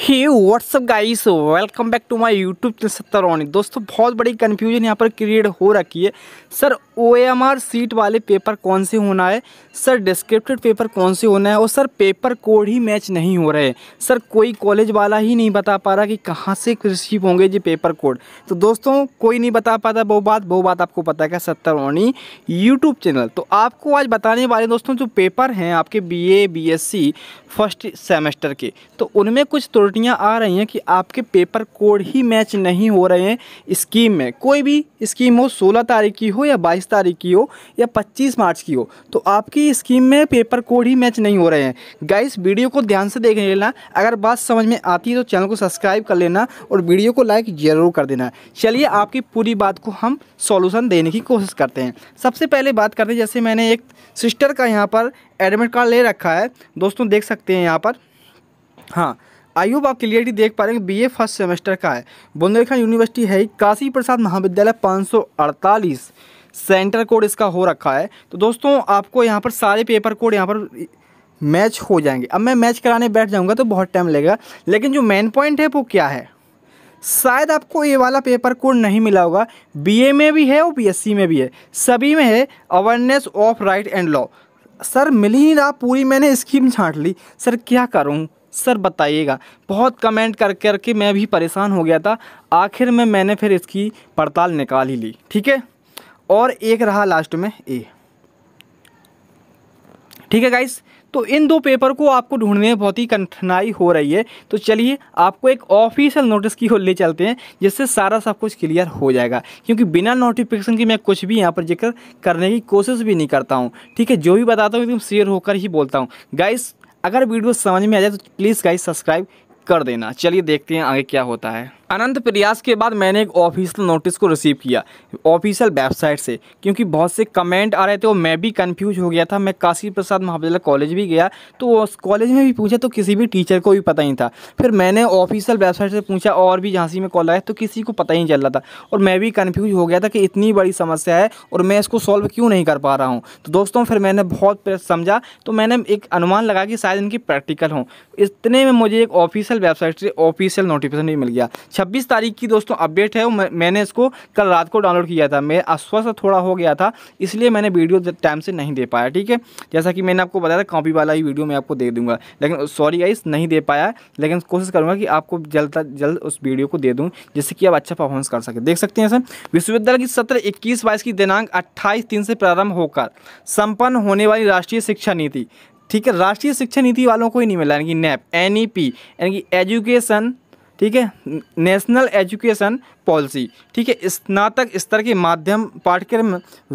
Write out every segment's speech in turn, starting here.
he WhatsApp guys welcome back to my YouTube channel ऑनिक दोस्तों बहुत बड़ी कन्फ्यूजन यहाँ पर क्रिएट हो रखी है सर ओएमआर सीट वाले पेपर कौन से होना है सर डिस्क्रिप्टेड पेपर कौन से होना है और सर पेपर कोड ही मैच नहीं हो रहे सर कोई कॉलेज वाला ही नहीं बता पा रहा कि कहाँ से रिसीव होंगे ये पेपर कोड तो दोस्तों कोई नहीं बता पाता वो बात वो बात आपको पता क्या सत्तरौनी यूट्यूब चैनल तो आपको आज बताने वाले दोस्तों जो पेपर हैं आपके बी ए फर्स्ट सेमेस्टर के तो उनमें कुछ त्रुटियाँ आ रही हैं कि आपके पेपर कोड ही मैच नहीं हो रहे हैं स्कीम में कोई भी स्कीम हो सोलह तारीख की हो या बाईस तारीख की हो या पच्चीस मार्च की हो तो आपकी स्कीम में पेपर कोड ही मैच नहीं हो रहे हैं गाइस वीडियो को ध्यान से देख लेना अगर बात समझ में आती है तो चैनल को सब्सक्राइब कर लेना और वीडियो को लाइक ज़रूर कर देना चलिए आपकी पूरी बात को हम सॉल्यूशन देने की कोशिश करते हैं सबसे पहले बात करते हैं जैसे मैंने एक सिस्टर का यहाँ पर एडमिट कार्ड ले रखा है दोस्तों देख सकते हैं यहाँ पर हाँ आयुब आप क्लियरली देख पा रहे हैं बी ए फर्स्ट सेमेस्टर का है बुंदेलखंड यूनिवर्सिटी है काशी प्रसाद महाविद्यालय 548 सेंटर कोड इसका हो रखा है तो दोस्तों आपको यहाँ पर सारे पेपर कोड यहाँ पर मैच हो जाएंगे अब मैं मैच कराने बैठ जाऊँगा तो बहुत टाइम लगेगा लेकिन जो मेन पॉइंट है वो क्या है शायद आपको ये वाला पेपर कोड नहीं मिला होगा बीए में भी है और बीएससी में भी है सभी में है awareness of right and law sir मिल ही नहीं रहा पूरी मैंने स्कीम छांट ली सर क्या करूँ सर बताइएगा बहुत कमेंट कर करके मैं भी परेशान हो गया था आखिर में मैंने फिर इसकी पड़ताल निकाल ही ली ठीक है और एक रहा लास्ट में ए ठीक है गाइस तो इन दो पेपर को आपको ढूंढने में बहुत ही कठिनाई हो रही है तो चलिए आपको एक ऑफिशियल नोटिस की ओर ले चलते हैं जिससे सारा सब कुछ क्लियर हो जाएगा क्योंकि बिना नोटिफिकेशन के मैं कुछ भी यहाँ पर जिक्र करने की कोशिश भी नहीं करता हूँ ठीक है जो भी बताता हूँ एकदम शेयर होकर ही बोलता हूँ गाइस अगर वीडियो समझ में आ जाए तो प्लीज़ गाइस सब्सक्राइब कर देना चलिए देखते हैं आगे क्या होता है अनंत प्रयास के बाद मैंने एक ऑफिशियल नोटिस को रिसीव किया ऑफिशियल वेबसाइट से क्योंकि बहुत से कमेंट आ रहे थे और मैं भी कंफ्यूज हो गया था मैं काशी प्रसाद महाविद्यालय कॉलेज भी गया तो कॉलेज में भी पूछा तो किसी भी टीचर को भी पता नहीं था फिर मैंने ऑफिशियल वेबसाइट से पूछा और भी झांसी में कॉल आया तो किसी को पता ही नहीं चल रहा था और मैं भी कन्फ्यूज हो गया था कि इतनी बड़ी समस्या है और मैं इसको सॉल्व क्यों नहीं कर पा रहा हूँ तो दोस्तों फिर मैंने बहुत समझा तो मैंने एक अनुमान लगा कि शायद इनकी प्रैक्टिकल हों इतने में मुझे एक ऑफिशियल वेबसाइट से ऑफिशियल नोटिफिकेशन भी मिल गया छब्बीस तारीख की दोस्तों अपडेट है मैंने इसको कल रात को डाउनलोड किया था मैं अस्वस्थ थोड़ा हो गया था इसलिए मैंने वीडियो टाइम से नहीं दे पाया ठीक है जैसा कि मैंने आपको बताया था कॉपी वाला ही वीडियो मैं आपको दे दूंगा लेकिन सॉरी गाइस नहीं दे पाया लेकिन कोशिश करूँगा कि आपको जल्द जल्द उस वीडियो को दे दूँ जिससे कि आप अच्छा परफॉर्मेंस कर सकें देख सकते हैं सर विश्वविद्यालय की सत्र इक्कीस बाईस की दिनांक अट्ठाईस तीन से प्रारंभ होकर संपन्न होने वाली राष्ट्रीय शिक्षा नीति ठीक है राष्ट्रीय शिक्षा नीति वालों को ही नहीं मिला यानी कि नैप एन ई पी यानी कि एजुकेशन ठीक है नेशनल एजुकेशन पॉलिसी ठीक है स्नातक स्तर के माध्यम पाठ्यक्रम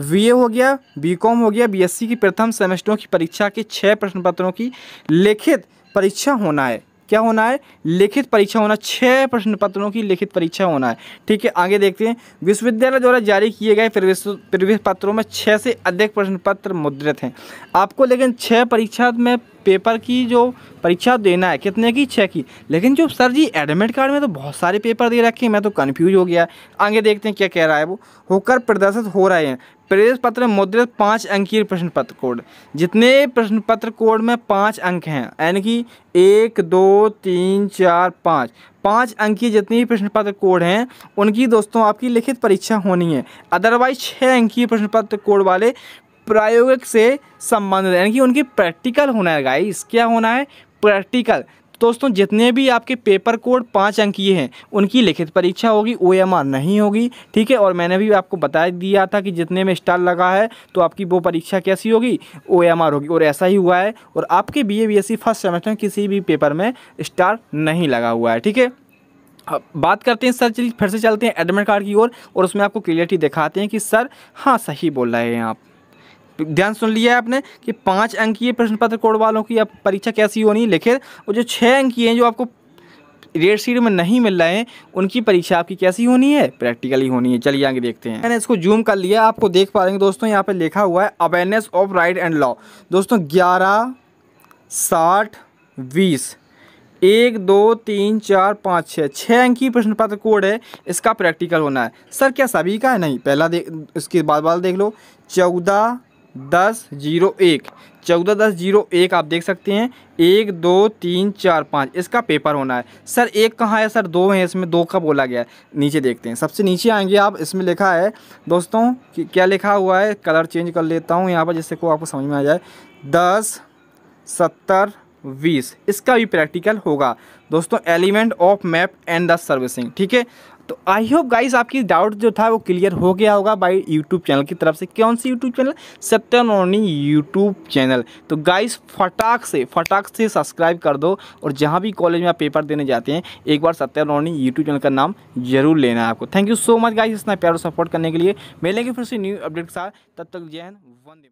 बीए हो गया बीकॉम हो गया बीएससी की प्रथम सेमेस्टरों की परीक्षा के छः प्रश्न पत्रों की लिखित परीक्षा होना है क्या होना है लिखित परीक्षा होना छः प्रश्न पत्रों की लिखित परीक्षा होना है ठीक है आगे देखते हैं विश्वविद्यालय द्वारा जारी किए गए प्रवेश प्रवेश पत्रों में छः से अधिक प्रश्न पत्र मुद्रित हैं आपको लेकिन छः परीक्षा में पेपर की जो परीक्षा देना है कितने की छः की लेकिन जो सर जी एडमिट कार्ड में तो बहुत सारे पेपर दे रखे हैं मैं तो कन्फ्यूज हो गया आगे देखते हैं क्या कह रहा है वो होकर प्रदर्शित हो रहे हैं प्रवेश पत्र मुद्रित पाँच अंकीय प्रश्न पत्र कोड जितने प्रश्न पत्र कोड में पाँच अंक हैं यानी कि एक दो तीन चार पाँच पाँच अंकीय जितने भी प्रश्न पत्र कोड हैं उनकी दोस्तों आपकी लिखित परीक्षा होनी है अदरवाइज छः अंकीय प्रश्न पत्र कोड वाले प्रायोगिक से संबंधित यानी कि उनकी प्रैक्टिकल होना है गाइस क्या होना है प्रैक्टिकल दोस्तों जितने भी आपके पेपर कोड पाँच अंकीय हैं उनकी लिखित परीक्षा होगी ओ नहीं होगी ठीक है और मैंने भी आपको बता दिया था कि जितने में स्टार लगा है तो आपकी वो परीक्षा कैसी होगी ओ होगी और ऐसा ही हुआ है और आपके बी ए फर्स्ट सेमेस्टर में किसी भी पेपर में स्टार नहीं लगा हुआ है ठीक है अब बात करते हैं सर चलिए फिर से चलते हैं एडमिट कार्ड की ओर और, और उसमें आपको क्लियरिटी दिखाते हैं कि सर हाँ सही बोल रहे हैं आप ध्यान सुन लिया है आपने कि पाँच अंकीय प्रश्न पत्र कोड वालों की अब परीक्षा कैसी होनी लिखित और जो छः अंकीय हैं जो आपको रेड सीट में नहीं मिल रहे हैं उनकी परीक्षा आपकी कैसी होनी है प्रैक्टिकली होनी है चलिए आगे देखते हैं मैंने इसको जूम कर लिया आपको देख पा रहे हैं दोस्तों यहाँ पे लिखा हुआ है awareness of right and law दोस्तों ग्यारह साठ बीस एक दो तीन चार पाँच छः छः अंकी प्रश्न पत्र कोड है इसका प्रैक्टिकल होना है सर क्या सभी का है नहीं पहला देख इसके बाद बाद देख लो चौदह दस जीरो एक चौदह दस जीरो एक आप देख सकते हैं एक दो तीन चार पाँच इसका पेपर होना है सर एक कहाँ है सर दो हैं इसमें दो का बोला गया है नीचे देखते हैं सबसे नीचे आएंगे आप इसमें लिखा है दोस्तों कि क्या लिखा हुआ है कलर चेंज कर लेता हूँ यहाँ पर जिससे को आपको समझ में आ जाए दस सत्तर बीस इसका भी प्रैक्टिकल होगा दोस्तों element of map and the servicing ठीक है तो आई होप गाइस आपकी डाउट जो था वो क्लियर हो गया होगा बाई यूट्यूब चैनल की तरफ से कौन सी यूट्यूब चैनल सत्यनोनी यूट्यूब चैनल तो गाइस फटाक से फटाक से सब्सक्राइब कर दो और जहाँ भी कॉलेज में आप पेपर देने जाते हैं एक बार सत्यनोनी यूट्यूब चैनल का नाम जरूर लेना है आपको thank you so much guys इतना प्यार सपोर्ट करने के लिए मिलेंगे फिर से न्यू अपडेट के साथ तब तक जैन वन